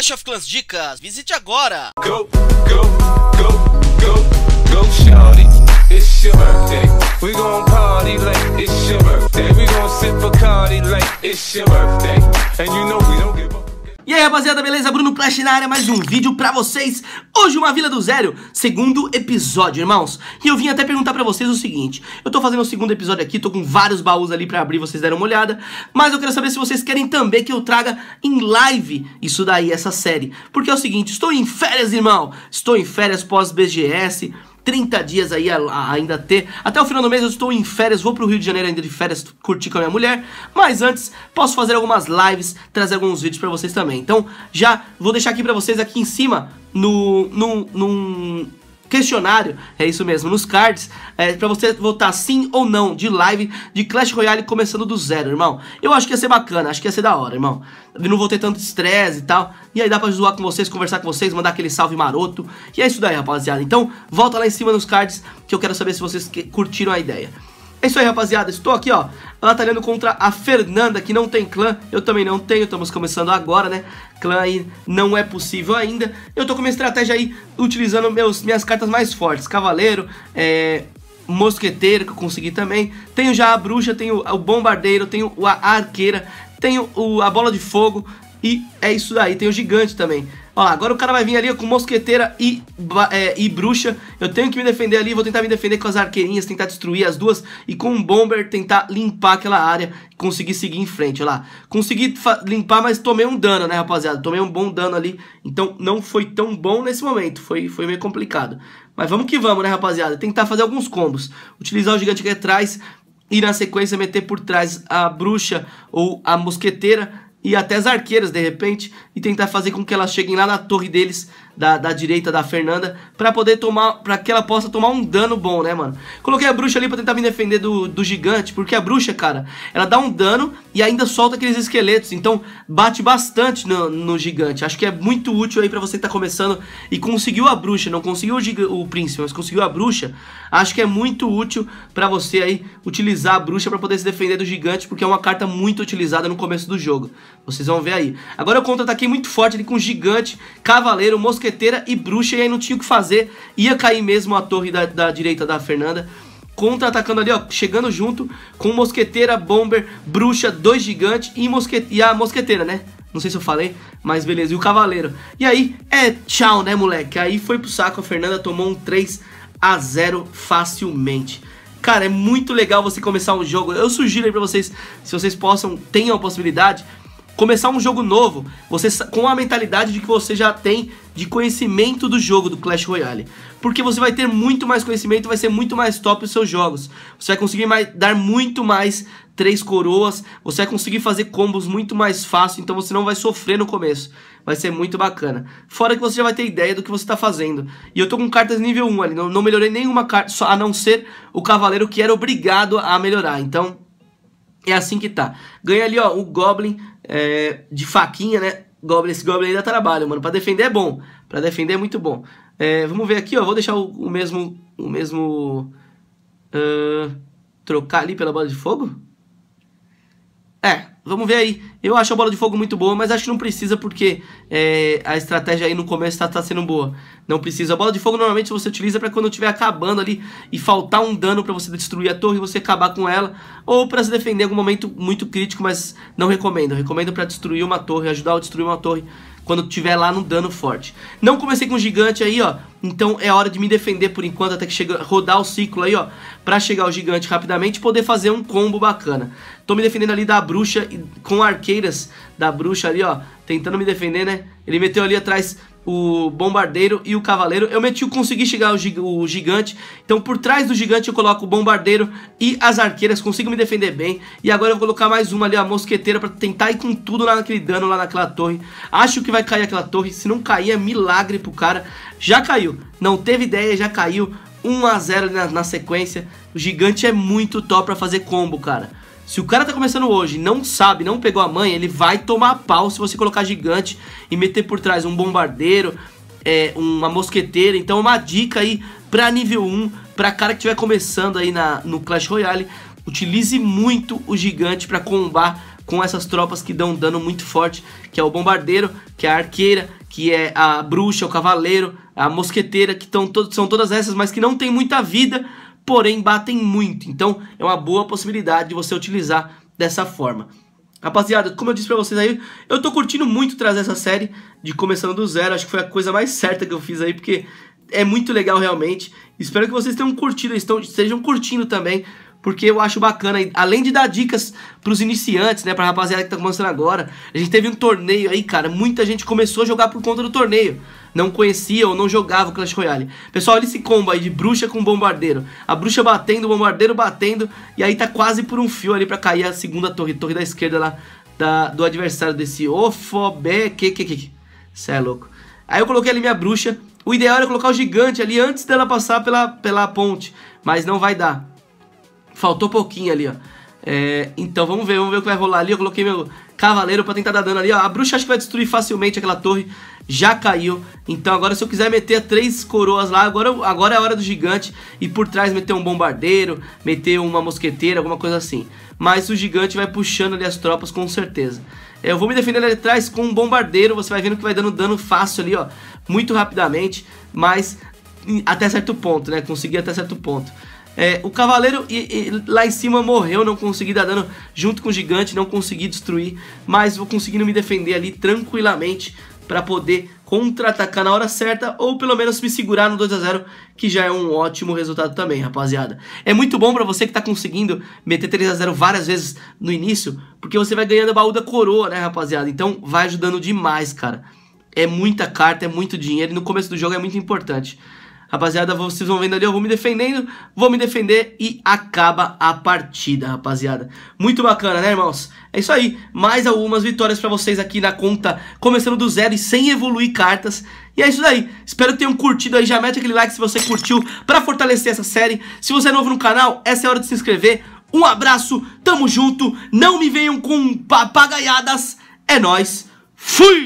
Clash of Clans Dicas, visite agora! Go, go, go, go, go, shawty, it's your birthday. We gon' party like it's your birthday. We gon' sip a party like it's your birthday. And you know we don't give a aí, rapaziada, beleza? Bruno Clash na área, mais um vídeo pra vocês. Hoje uma Vila do Zero, segundo episódio, irmãos. E eu vim até perguntar pra vocês o seguinte. Eu tô fazendo o segundo episódio aqui, tô com vários baús ali pra abrir, vocês deram uma olhada. Mas eu quero saber se vocês querem também que eu traga em live isso daí, essa série. Porque é o seguinte, estou em férias, irmão. Estou em férias pós-BGS. 30 dias aí a, a ainda ter. Até o final do mês eu estou em férias, vou pro Rio de Janeiro ainda de férias curtir com a minha mulher. Mas antes, posso fazer algumas lives, trazer alguns vídeos para vocês também. Então, já vou deixar aqui para vocês aqui em cima no, no, num questionário, é isso mesmo, nos cards, é, para você votar sim ou não de live de Clash Royale começando do zero, irmão. Eu acho que ia ser bacana, acho que ia ser da hora, irmão. não vou ter tanto estresse e tal. E aí dá pra zoar com vocês, conversar com vocês, mandar aquele salve maroto. E é isso daí, rapaziada. Então, volta lá em cima nos cards que eu quero saber se vocês curtiram a ideia. É isso aí, rapaziada. Estou aqui, ó, batalhando tá contra a Fernanda, que não tem clã. Eu também não tenho, estamos começando agora, né? Clã aí não é possível ainda. Eu tô com minha estratégia aí, utilizando meus, minhas cartas mais fortes. Cavaleiro, é... Mosqueteiro, que eu consegui também. Tenho já a bruxa, tenho o bombardeiro, tenho a arqueira, tenho o, a bola de fogo. E é isso aí, Tenho o gigante também. Ó, agora o cara vai vir ali com mosqueteira e, é, e bruxa. Eu tenho que me defender ali, vou tentar me defender com as arqueirinhas, tentar destruir as duas. E com um bomber tentar limpar aquela área e conseguir seguir em frente, lá. Consegui limpar, mas tomei um dano, né, rapaziada? Tomei um bom dano ali, então não foi tão bom nesse momento. Foi, foi meio complicado. Mas vamos que vamos, né, rapaziada? Tentar fazer alguns combos. Utilizar o gigante aqui atrás é e na sequência meter por trás a bruxa ou a mosqueteira e até as arqueiras de repente e tentar fazer com que elas cheguem lá na torre deles da, da direita da Fernanda, pra poder tomar, pra que ela possa tomar um dano bom, né, mano? Coloquei a bruxa ali pra tentar me defender do, do gigante, porque a bruxa, cara, ela dá um dano e ainda solta aqueles esqueletos, então bate bastante no, no gigante. Acho que é muito útil aí pra você que tá começando e conseguiu a bruxa, não conseguiu o, giga, o príncipe, mas conseguiu a bruxa. Acho que é muito útil pra você aí utilizar a bruxa pra poder se defender do gigante, porque é uma carta muito utilizada no começo do jogo. Vocês vão ver aí. Agora eu contra-ataquei é muito forte ali com gigante, cavaleiro, mosqueteiro mosqueteira e bruxa, e aí não tinha o que fazer. Ia cair mesmo a torre da, da direita da Fernanda. Contra-atacando ali, ó, chegando junto com mosqueteira, bomber, bruxa, dois gigantes e, mosquete... e a mosqueteira, né? Não sei se eu falei, mas beleza. E o cavaleiro. E aí, é tchau, né, moleque? Aí foi pro saco, a Fernanda tomou um 3 a 0 facilmente. Cara, é muito legal você começar um jogo. Eu sugiro aí pra vocês, se vocês possam, tenham a possibilidade, começar um jogo novo, você com a mentalidade de que você já tem de conhecimento do jogo do Clash Royale. Porque você vai ter muito mais conhecimento, vai ser muito mais top os seus jogos. Você vai conseguir mais, dar muito mais três coroas, você vai conseguir fazer combos muito mais fácil, então você não vai sofrer no começo. Vai ser muito bacana. Fora que você já vai ter ideia do que você está fazendo. E eu tô com cartas nível 1 ali, não, não melhorei nenhuma carta, só a não ser o cavaleiro que era obrigado a melhorar. Então, é assim que tá. Ganha ali, ó, o Goblin é, de faquinha, né? Goblin, esse Goblin ainda trabalha, mano. Pra defender é bom. Pra defender é muito bom. É, vamos ver aqui, ó. Vou deixar o, o mesmo. O mesmo. Uh, trocar ali pela bola de fogo? É. Vamos ver aí. Eu acho a bola de fogo muito boa, mas acho que não precisa porque é, a estratégia aí no começo está tá sendo boa. Não precisa. A bola de fogo normalmente você utiliza para quando estiver acabando ali e faltar um dano para você destruir a torre e você acabar com ela. Ou para se defender em algum momento muito crítico, mas não recomendo. Recomendo para destruir uma torre, ajudar a destruir uma torre quando tiver lá no dano forte. Não comecei com gigante aí, ó. Então é hora de me defender por enquanto até que chega, rodar o ciclo aí, ó. Pra chegar o gigante rapidamente e poder fazer um combo bacana. Tô me defendendo ali da bruxa com arqueiras da bruxa ali, ó. Tentando me defender, né? Ele meteu ali atrás o bombardeiro e o cavaleiro. Eu meti o consegui chegar o gigante. Então por trás do gigante eu coloco o bombardeiro e as arqueiras. Consigo me defender bem. E agora eu vou colocar mais uma ali, a mosqueteira, pra tentar ir com tudo lá naquele dano, lá naquela torre. Acho que vai cair aquela torre. Se não cair é milagre pro cara. Já caiu. Não teve ideia, já caiu. 1 a 0 na, na sequência. O gigante é muito top pra fazer combo, cara. Se o cara tá começando hoje, não sabe, não pegou a mãe, ele vai tomar pau se você colocar gigante e meter por trás um bombardeiro, é, uma mosqueteira. Então uma dica aí pra nível 1, pra cara que estiver começando aí na, no Clash Royale, utilize muito o gigante para combar com essas tropas que dão um dano muito forte, que é o bombardeiro, que é a arqueira, que é a bruxa, o cavaleiro, a mosqueteira, que tão, são todas essas, mas que não tem muita vida, porém batem muito. Então é uma boa possibilidade de você utilizar dessa forma. Rapaziada, como eu disse pra vocês aí, eu tô curtindo muito trazer essa série de Começando do Zero. Acho que foi a coisa mais certa que eu fiz aí, porque é muito legal realmente. Espero que vocês tenham curtido, estão, estejam curtindo também porque eu acho bacana, além de dar dicas pros iniciantes, né, pra rapaziada que tá começando agora. A gente teve um torneio aí, cara, muita gente começou a jogar por conta do torneio. Não conhecia ou não jogava o Clash Royale. Pessoal, olha esse combo aí de bruxa com bombardeiro. A bruxa batendo, o bombardeiro batendo, e aí tá quase por um fio ali pra cair a segunda torre, torre da esquerda lá da, do adversário desse Ofobé, que que que. Cê é louco. Aí eu coloquei ali minha bruxa. O ideal era colocar o gigante ali antes dela passar pela, pela ponte, mas não vai dar. Faltou pouquinho ali, ó. É, então vamos ver, vamos ver o que vai rolar ali. Eu coloquei meu cavaleiro pra tentar dar dano ali, ó. A bruxa acho que vai destruir facilmente aquela torre. Já caiu. Então agora se eu quiser meter três coroas lá, agora, agora é a hora do gigante. E por trás meter um bombardeiro, meter uma mosqueteira, alguma coisa assim. Mas o gigante vai puxando ali as tropas com certeza. Eu vou me defender ali atrás com um bombardeiro. Você vai vendo que vai dando dano fácil ali, ó. Muito rapidamente, mas até certo ponto, né? Consegui até certo ponto. É, o cavaleiro e, e, lá em cima morreu, não consegui dar dano junto com o gigante, não consegui destruir, mas vou conseguindo me defender ali tranquilamente para poder contra-atacar na hora certa ou pelo menos me segurar no 2 a 0 que já é um ótimo resultado também, rapaziada. É muito bom para você que tá conseguindo meter 3 a 0 várias vezes no início, porque você vai ganhando baú da coroa, né, rapaziada? Então vai ajudando demais, cara. É muita carta, é muito dinheiro e no começo do jogo é muito importante. Rapaziada, vocês vão vendo ali, eu vou me defendendo, vou me defender e acaba a partida, rapaziada. Muito bacana, né, irmãos? É isso aí, mais algumas vitórias pra vocês aqui na conta, começando do zero e sem evoluir cartas. E é isso aí. espero que tenham curtido aí, já mete aquele like se você curtiu pra fortalecer essa série. Se você é novo no canal, essa é a hora de se inscrever. Um abraço, tamo junto, não me venham com papagaiadas, é nóis, fui!